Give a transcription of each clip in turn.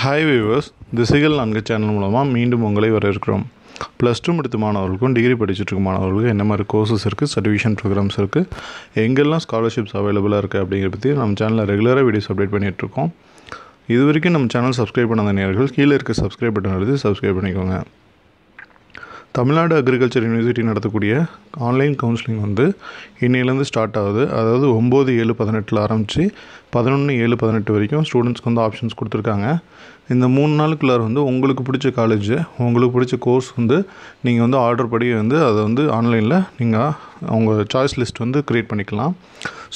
hi viewers திசைகள் நான்கு channel மூலமாக மீண்டும் உங்களை வரவேற்கிறோம் ப்ளஸ் டூ முடித்த மாணவர்களுக்கும் டிகிரி படிச்சுட்ருக்க மாணவர்களுக்கும் என்ன மாதிரி கோர்சஸ் இருக்குது சர்டிஃபிகேஷன் ப்ரோக்ராம்ஸ் இருக்குது எங்கெல்லாம் ஸ்காலர்ஷிப்ஸ் அவைலபிளாக இருக்குது அப்படிங்கிற பற்றி நம்ம சேனலில் ரெகுலராக வீடியோஸ் அப்டேட் பண்ணிகிட்ருக்கோம் இது வரைக்கும் நம்ம சேனல் சப்ஸ்கிரைப் பண்ணாத நேர்கள் கீழே இருக்க சப்ஸ்கிரைப் பட்டன் எழுதி சப்ஸ்கிரைப் பண்ணிக்கோங்க தமிழ்நாடு அக்ரிகல்ச்சர் யூனிவர்சிட்டி நடத்தக்கூடிய ஆன்லைன் கவுன்சிலிங் வந்து இன்னையிலேருந்து ஸ்டார்ட் ஆகுது அதாவது ஒம்பது ஏழு பதினெட்டில் ஆரம்பித்து பதினொன்று ஏழு பதினெட்டு வரைக்கும் ஸ்டூடெண்ட்ஸ்க்கு வந்து ஆப்ஷன்ஸ் கொடுத்துருக்காங்க இந்த மூணு நாளுக்குள்ளார வந்து உங்களுக்கு பிடிச்ச காலேஜ் உங்களுக்கு பிடிச்ச கோர்ஸ் வந்து நீங்கள் வந்து ஆர்டர் படி வந்து அதை வந்து ஆன்லைனில் நீங்கள் அவங்க சாய்ஸ் லிஸ்ட் வந்து க்ரியேட் பண்ணிக்கலாம்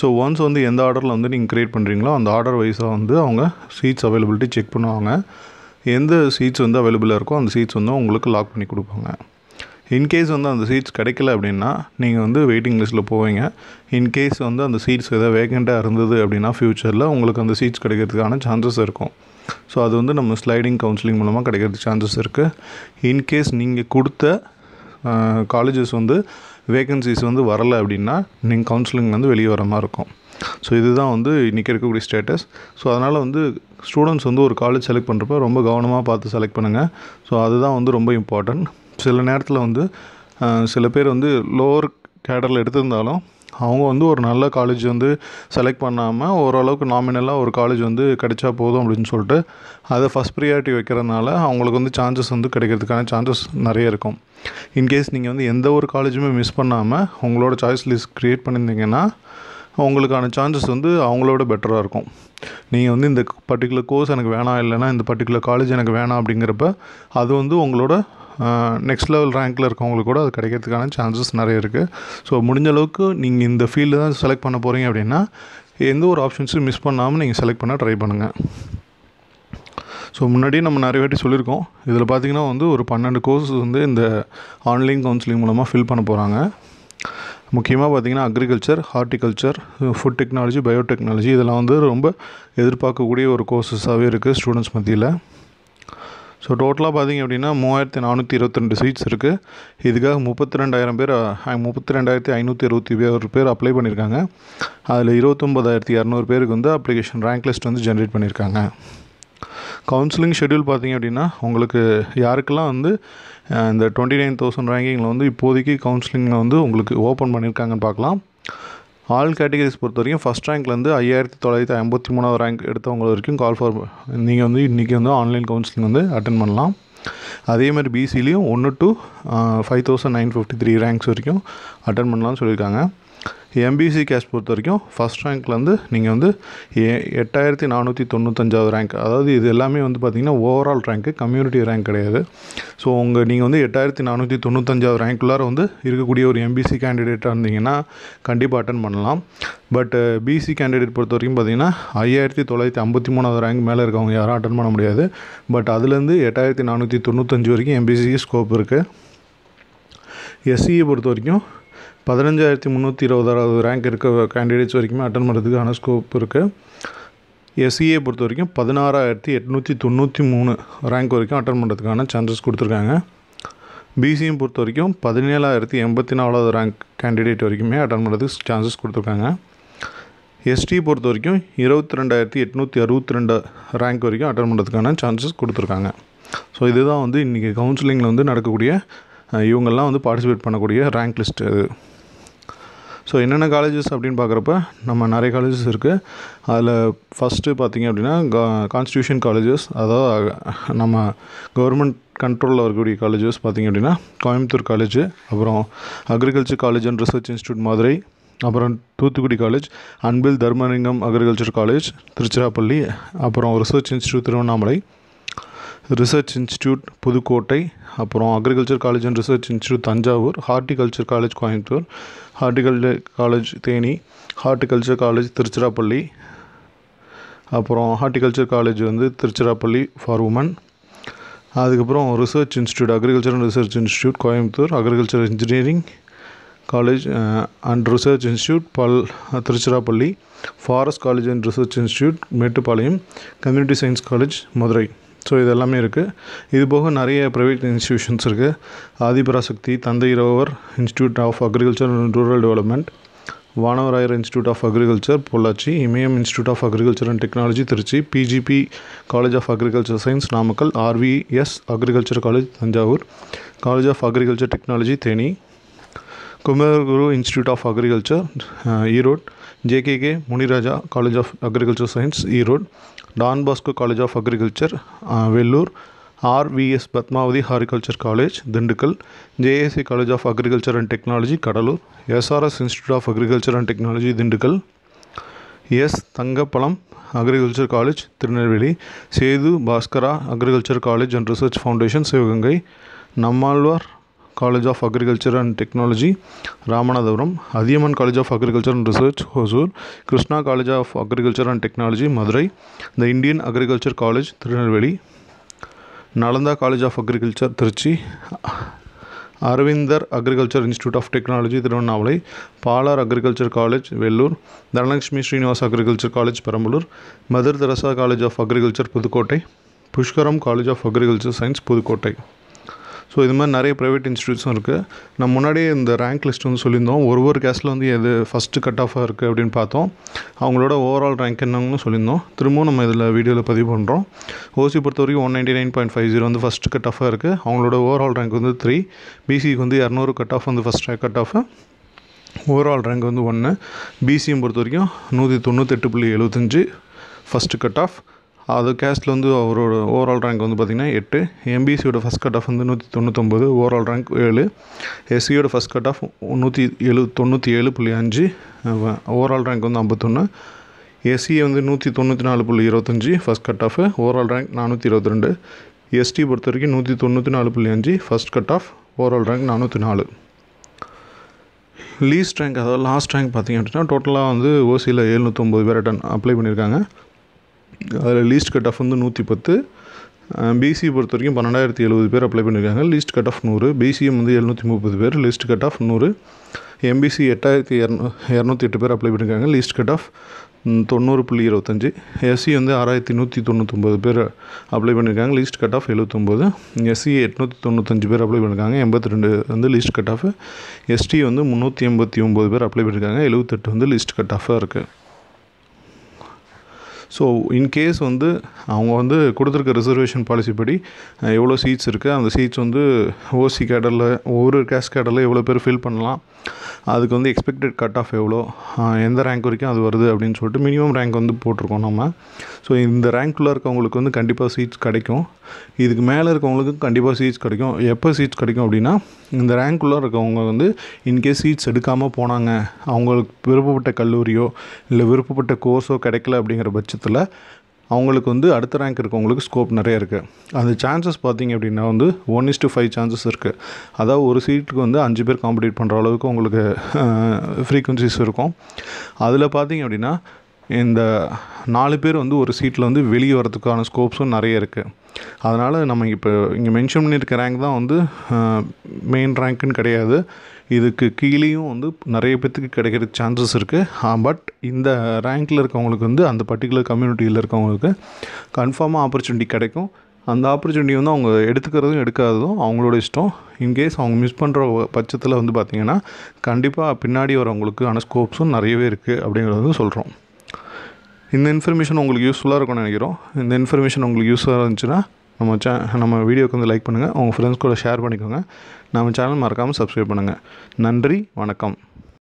ஸோ ஒன்ஸ் வந்து எந்த ஆர்டரில் வந்து நீங்கள் க்ரியேட் பண்ணுறீங்களோ அந்த ஆர்டர் வைஸாக வந்து அவங்க சீட்ஸ் அவைலபிலிட்டி செக் பண்ணுவாங்க எந்த சீட்ஸ் வந்து அவைலபிளாக இருக்கோ அந்த சீட்ஸ் வந்து உங்களுக்கு லாக் பண்ணி கொடுப்பாங்க இன்கேஸ் வந்து அந்த சீட்ஸ் கிடைக்கல அப்படின்னா நீங்கள் வந்து வெயிட்டிங் லிஸ்ட்டில் போவீங்க இன்கேஸ் வந்து அந்த சீட்ஸ் எதாவது வேக்கண்ட்டாக இருந்தது அப்படின்னா ஃப்யூச்சரில் உங்களுக்கு அந்த சீட்ஸ் கிடைக்கிறதுக்கான சான்சஸ் இருக்கும் ஸோ அது வந்து நம்ம ஸ்லைடிங் கவுன்சிலிங் மூலமாக கிடைக்கிறதுக்கு சான்சஸ் இருக்குது இன்கேஸ் நீங்கள் கொடுத்த காலேஜஸ் வந்து வேகன்சிஸ் வந்து வரலை அப்படின்னா நீங்கள் கவுன்சிலிங் வந்து வெளியே வர மாதிரி இருக்கும் ஸோ இதுதான் வந்து இன்றைக்கி இருக்கக்கூடிய ஸ்டேட்டஸ் ஸோ அதனால் வந்து ஸ்டூடெண்ட்ஸ் வந்து ஒரு காலேஜ் செலக்ட் பண்ணுறப்ப ரொம்ப கவனமாக பார்த்து செலக்ட் பண்ணுங்கள் ஸோ அதுதான் வந்து ரொம்ப இம்பார்ட்டண்ட் சில நேரத்தில் வந்து சில பேர் வந்து லோவர் கேடரில் எடுத்திருந்தாலும் அவங்க வந்து ஒரு நல்ல காலேஜ் வந்து செலக்ட் பண்ணாமல் ஓரளவுக்கு நாமினலாக ஒரு காலேஜ் வந்து கிடைச்சா போதும் அப்படின்னு சொல்லிட்டு அதை ஃபஸ்ட் ப்ரியாரிட்டி வைக்கிறதுனால அவங்களுக்கு வந்து சான்சஸ் வந்து கிடைக்கிறதுக்கான சான்சஸ் நிறைய இருக்கும் இன்கேஸ் நீங்கள் வந்து எந்த ஒரு காலேஜுமே மிஸ் பண்ணாமல் உங்களோட சாய்ஸ் லிஸ்ட் க்ரியேட் பண்ணியிருந்தீங்கன்னா உங்களுக்கான சான்சஸ் வந்து அவங்களோட பெட்டராக இருக்கும் நீங்கள் வந்து இந்த பர்டிகுலர் கோர்ஸ் எனக்கு வேணாம் இல்லைனா இந்த பர்டிகுலர் காலேஜ் எனக்கு வேணாம் அப்படிங்கிறப்ப அது வந்து உங்களோட நெக்ஸ்ட் லெவல் ரேங்க்கில் இருக்கவங்களுக்கு கூட அது கிடைக்கிறதுக்கான சான்சஸ் நிறைய இருக்குது ஸோ முடிஞ்ச அளவுக்கு நீங்கள் இந்த ஃபீல்டு தான் செலக்ட் பண்ண போகிறீங்க அப்படின்னா எந்த ஒரு ஆப்ஷன்ஸும் மிஸ் பண்ணாமல் நீங்கள் செலக்ட் பண்ண ட்ரை பண்ணுங்கள் ஸோ முன்னாடியே நம்ம நிறைய வாட்டி சொல்லியிருக்கோம் இதில் பார்த்திங்கன்னா வந்து ஒரு பன்னெண்டு கோர்ஸ் வந்து இந்த ஆன்லைன் கவுன்சிலிங் மூலமாக ஃபில் பண்ண போகிறாங்க முக்கியமாக பார்த்திங்கன்னா agriculture horticulture food technology biotechnology இதெல்லாம் வந்து ரொம்ப எதிர்பார்க்கக்கூடிய ஒரு கோர்சஸாகவே இருக்குது ஸ்டூடெண்ட்ஸ் மத்தியில் ஸோ டோட்டலாக பார்த்திங்க அப்படின்னா மூவாயிரத்தி நானூற்றி இருபத்திரெண்டு சீட்ஸ் இருக்குது இதுக்காக முப்பத்தி ரெண்டாயிரம் பேர் முப்பத்தி ரெண்டாயிரத்தி ஐநூற்றி இருபத்தி பேர் பேர் அப்ளை பண்ணியிருக்காங்க அதில் இருபத்தொம்பதாயிரத்தி இரநூறு பேருக்கு வந்து அப்ளிகேஷன் ரேங்க் லிஸ்ட் வந்து ஜென்ரேட் பண்ணியிருக்காங்க கவுன்சிலிங் ஷெடியூல் பார்த்திங்க அப்படின்னா உங்களுக்கு யாருக்கெல்லாம் வந்து இந்த டுவெண்ட்டி நைன் தௌசண்ட் ரேங்கிங்கில் வந்து இப்போதைக்கு கவுன்சிலிங்கில் வந்து உங்களுக்கு ஓப்பன் பண்ணியிருக்காங்கன்னு பார்க்கலாம் ஆல் கேட்டகரிஸ் பொறுத்த வரைக்கும் ஃபஸ்ட் ரேங்க்லேருந்து ஐயாயிரத்தி தொள்ளாயிரத்தி ஐம்பத்தி மூணாவது ரேங்க் எடுத்தவங்க வரைக்கும் கால் ஃபார் நீங்கள் வந்து இன்றைக்கி வந்து ஆன்லைன் கவுன்சிலிங் வந்து அட்டன் பண்ணலாம் அதே மாதிரி பிசிலையும் ஒன்று to five thousand nine fifty three ranks வரைக்கும் அட்டன் பண்ணலாம்னு சொல்லியிருக்காங்க எம்பிசி கேஷ் பொறுத்த வரைக்கும் ஃபஸ்ட் ரேங்க்லேருந்து நீங்கள் வந்து எ எட்டாயிரத்தி நானூற்றி தொண்ணூத்தஞ்சாவது ரேங்க் அதாவது இது எல்லாமே வந்து பார்த்திங்கன்னா ஓவரால் ரேங்க்கு கம்யூனிட்டி ரேங்க் கிடையாது ஸோ உங்கள் நீங்கள் வந்து எட்டாயிரத்தி நானூற்றி தொண்ணூத்தஞ்சாவது ரேங்க்குள்ளார வந்து இருக்கக்கூடிய ஒரு எம்பிசி கேண்டிடேட்டாக இருந்தீங்கன்னா கண்டிப்பாக அட்டன் பண்ணலாம் பட் பிசி கேண்டிடேட் பொறுத்த வரைக்கும் பார்த்திங்கன்னா ஐயாயிரத்தி தொள்ளாயிரத்தி ஐம்பத்தி மூணாவது ரேங்க் மேலே இருக்கவங்க யாரும் அட்டன் பண்ண முடியாது பட் அதுலேருந்து எட்டாயிரத்தி நானூற்றி தொண்ணூத்தஞ்சு வரைக்கும் எம்பிசிக்கு ஸ்கோப் இருக்குது எஸ்சியை e பொறுத்த வரைக்கும் பதினஞ்சாயிரத்தி முந்நூற்றி இருபதாவது ரேங்க் இருக்க கேண்டிடேட்ஸ் வரைக்குமே அட்டன் பண்ணுறதுக்கான ஸ்கோப் இருக்குது எஸ்சிஏ e பொறுத்த வரைக்கும் பதினாறாயிரத்தி எட்நூற்றி தொண்ணூற்றி மூணு ரேங்க் வரைக்கும் அட்டன் பண்ணுறதுக்கான சான்சஸ் கொடுத்துருக்காங்க பிசியும் பொறுத்த வரைக்கும் பதினேழாயிரத்தி எண்பத்தி நாலாவது ரேங்க் கேண்டிடேட் வரைக்குமே அட்டன் பண்ணுறதுக்கு சான்சஸ் கொடுத்துருக்காங்க எஸ்டி பொறுத்த வரைக்கும் இருபத்தி ரெண்டாயிரத்தி எட்நூற்றி அறுபத்தி ரெண்டு ரேங்க் வரைக்கும் அட்டன் பண்ணுறதுக்கான சான்சஸ் கொடுத்துருக்காங்க ஸோ இதுதான் வந்து இன்றைக்கி கவுன்சிலிங்கில் வந்து நடக்கக்கூடிய இவங்கெல்லாம் வந்து பார்ட்டிசிபேட் பண்ணக்கூடிய ரேங்க் லிஸ்ட் அது ஸோ என்னென்ன காலேஜஸ் அப்படின்னு பார்க்குறப்ப நம்ம நிறைய காலேஜஸ் இருக்குது அதில் ஃபஸ்ட்டு பார்த்திங்க அப்படின்னா கான்ஸ்டியூஷன் காலேஜஸ் அதாவது நம்ம கவர்மெண்ட் கண்ட்ரோலில் இருக்கக்கூடிய காலேஜஸ் பார்த்திங்க அப்படின்னா கோயம்புத்தூர் காலேஜ் அப்புறம் agriculture college and research institute Madurai அப்புறம் Thoothukudi college Anbil Dharmalingam agriculture college Tiruchirappalli அப்புறம் research institute Tiruvannamalai research institute Pudukkottai அப்புறம் agriculture college and research institute Thanjavur horticulture college Coimbatore horticulture college Theni horticulture college Tiruchirappalli அப்புறம் ஹார்டிகல்ச்சர் காலேஜ் வந்து திருச்சிராப்பள்ளி ஃபார் உமன் அதுக்கப்புறம் research institute agriculture and research institute Coimbatore agriculture engineering college and research institute பல் Tiruchirappalli forest college and research institute Mettupalayam community science college Madurai so இது எல்லாமே இருக்குது இது போக நிறைய ப்ரைவேட் இன்ஸ்டியூஷன்ஸ் இருக்குது Adhiparasakthi Thanthai Roever institute of agriculture and rural development Vanavarayar institute of agriculture Pollachi Imayam institute of agriculture and technology Trichy PGP college of agriculture science Namakkal RVS agriculture college Thanjavur college of agriculture technology Theni Kumaraguru institute of agriculture Erode JKK Muniraja college of agriculture science Erode Don Bosco college of agriculture Vellore RVS Padmavathi horticulture college Dindigul JAC college of agriculture and technology Cuddalore SRS institute of agriculture and technology Dindigul S Thangapalam agriculture college Tirunelveli Sethu Bhaskara agriculture college and research foundation Sivagangai Nammalvar college of agriculture and technology Ramanathapuram Athiyaman college of agriculture and research Hosur Krishna college of agriculture and technology Madurai the Indian agriculture college Tirunelveli Nalanda college of agriculture Trichy Aurobindo agriculture institute of technology Tiruvannamalai Palar agriculture college Vellore Dhanalakshmi Srinivas agriculture college Perambalur Mother Teresa college of agriculture Pudukkottai Pushkaram college of agriculture science Pudukkottai so இது மாதிரி நிறைய private இன்ஸ்டியூட்ஸும் இருக்குது நம்ம முன்னாடியே இந்த rank list வந்து சொல்லியிருந்தோம் ஒரு ஒரு கேஸில் வந்து எது ஃபஸ்ட்டு கட் ஆஃபாக இருக்குது அப்படின்னு பார்த்தோம் அவங்களோட ஓவரால் ரேங்க் என்னங்கன்னு சொல்லியிருந்தோம் திரும்பவும் நம்ம இதில் வீடியோவில் பதிவு பண்ணுறோம் ஓசி பொறுத்த வரைக்கும் one ninety nine point five zero வந்து ஃபஸ்ட்டு கட் ஆஃபாக இருக்குது அவங்களோட ஓவரால் ரேங்க் வந்து த்ரீ பிசிக்கு வந்து இரநூறு கட் ஆஃப் வந்து first cut off overall rank வந்து ஒன்று பிசியும் பொறுத்த வரைக்கும் நூற்றி தொண்ணூற்றெட்டு புள்ளி எழுபத்தஞ்சு ஃபஸ்ட்டு கட் ஆஃப் அது கேஸ்டில் வந்து அவரோட ஓவரால் ரேங்க் வந்து பார்த்திங்கன்னா எட்டு எம்பிசியோட ஃபஸ்ட் கட் ஆஃப் வந்து நூற்றி தொண்ணூத்தொம்பது ஓவரால் ரேங்க் ஏழு எஸ்சியோட ஃபஸ்ட் கட் ஆஃப் நூற்றி எழு தொண்ணூற்றி ஏழு புள்ளி அஞ்சு ஓவரால் ரேங்க் வந்து ஐம்பத்தொன்று எஸ்சியை வந்து நூற்றி தொண்ணூற்றி நாலு புள்ளி இருபத்தஞ்சி first cut off overall rank நானூற்றி இருபத்தி ரெண்டு எஸ்டி பொறுத்த வரைக்கும் நூற்றி தொண்ணூற்றி நாலு புள்ளி அஞ்சு first cut off overall rank நானூற்றி நாலு லீஸ்ட் ரேங்க் அதாவது லாஸ்ட் ரேங்க் பார்த்திங்க அப்படின்னா டோட்டலாக வந்து ஓசியில் எழுநூற்றொம்பது பேர் ரிட்டன் அப்ளை பண்ணியிருக்காங்க அதில் லீஸ்ட் கட் ஆஃப் வந்து நூற்றி பத்து பிசி பொறுத்த வரைக்கும் பன்னெண்டாயிரத்தி எழுபது பேர் அப்ளை பண்ணியிருக்காங்க லீஸ்ட் கட் ஆஃப் நூறு பிசிஎம் வந்து எழுநூற்றி முப்பது பேர் லிஸ்ட் கட் ஆஃப் நூறு எம்பிசி எட்டாயிரத்தி இரநூ இரநூத்தி எட்டு பேர் அப்ளை பண்ணியிருக்காங்க லிஸ்ட் கட் ஆஃப் தொண்ணூறு புள்ளி இருபத்தஞ்சி எஸ்சி வந்து ஆறாயிரத்தி நூற்றி தொண்ணூற்றொம்பது பேர் அப்ளை பண்ணியிருக்காங்க லிஸ்ட் கட் ஆஃப் எழுபத்தொம்போது எஸ்சி எட்நூற்றி தொண்ணூத்தஞ்சு பேர் அப்ளை பண்ணியிருக்காங்க எண்பத்தி ரெண்டு வந்து லிஸ்ட் கட் ஆஃப் எஸ்டி வந்து முந்நூற்றி எண்பத்தி ஒம்பது பேர் அப்ளை பண்ணியிருக்காங்க எழுபத்தெட்டு வந்து லிஸ்ட் கட் ஆஃபாக இருக்குது ஸோ இன்கேஸ் வந்து அவங்க வந்து கொடுத்துருக்க ரிசர்வேஷன் பாலிசி படி எவ்வளோ சீட்ஸ் இருக்குது அந்த சீட்ஸ் வந்து ஓசி கேடரில் ஒவ்வொரு கேஸ் கேடரில் எவ்வளோ பேர் ஃபில் பண்ணலாம் அதுக்கு வந்து எக்ஸ்பெக்டட் கட் ஆஃப் எவ்வளோ எந்த ரேங்க் வரைக்கும் அது வருது அப்படின்னு சொல்லிட்டு மினிமம் ரேங்க் வந்து போட்டிருக்கோம் நம்ம ஸோ இந்த ரேங்க்குள்ளே இருக்கவங்களுக்கு வந்து கண்டிப்பாக சீட்ஸ் கிடைக்கும் இதுக்கு மேலே இருக்கவங்களுக்கு கண்டிப்பாக சீட்ஸ் கிடைக்கும் எப்போ சீட்ஸ் கிடைக்கும் அப்படின்னா இந்த ரேங்க்குள்ளே இருக்கவங்க வந்து இன்கேஸ் சீட்ஸ் எடுக்காமல் போனாங்க அவங்களுக்கு விருப்பப்பட்ட கல்லூரியோ இல்லை விருப்பப்பட்ட கோர்ஸோ கிடைக்கல அப்படிங்கிற பட்சத்தில் அவங்களுக்கு வந்து அடுத்த ரேங்க் இருக்கவங்களுக்கு ஸ்கோப் நிறைய இருக்குது அந்த சான்சஸ் பார்த்திங்க அப்படின்னா வந்து one is to five chances இருக்குது அதாவது ஒரு சீட்டுக்கு வந்து அஞ்சு பேர் காம்படிட் பண்ணுற அளவுக்கு உங்களுக்கு ஃப்ரீக்குவன்சிஸ் இருக்கும் அதில் பார்த்திங்க அப்படின்னா இந்த நாலு பேர் வந்து ஒரு சீட்டில் வந்து வெளியே வரதுக்கான ஸ்கோப்ஸும் நிறைய இருக்குது அதனால் நம்ம இப்போ இங்கே மென்ஷன் பண்ணியிருக்க ரேங்க் தான் வந்து மெயின் ரேங்க்குன்னு கிடையாது இதுக்கு கீழேயும் வந்து நிறைய பேர்த்துக்கு கிடைக்கிற சான்சஸ் இருக்குது பட் இந்த ரேங்க்கில் இருக்கவங்களுக்கு வந்து அந்த பர்டிகுலர் கம்யூனிட்டியில் இருக்கவங்களுக்கு கன்ஃபார்மாக ஆப்பர்ச்சுனிட்டி கிடைக்கும் அந்த ஆப்பர்ச்சுனிட்டி வந்து அவங்க எடுத்துக்கிறதும் எடுக்காததும் அவங்களோட இஷ்டம் இன்கேஸ் அவங்க மிஸ் பண்ணுற பட்சத்தில் வந்து பார்த்திங்கன்னா கண்டிப்பாக பின்னாடி வரவங்களுக்கான ஸ்கோப்ஸும் நிறையவே இருக்குது அப்படிங்கிறது வந்து சொல்கிறோம் இந்த இன்ஃபர்மேஷன் உங்களுக்கு யூஸ்ஃபுல்லாக இருக்கும்னு நினைக்கிறோம் இந்த இன்ஃபர்மேஷன் உங்களுக்கு யூஸ்ஃபுல்லாக இருந்துச்சுன்னா நம்ம சே நம்ம வீடியோக்கு வந்து லைக் பண்ணுங்கள் உங்கள் ஃப்ரெண்ட்ஸ் கூட ஷேர் பண்ணிக்கோங்க நம்ம சேனல் மறக்காமல் சப்ஸ்கிரைப் பண்ணுங்கள் நன்றி வணக்கம்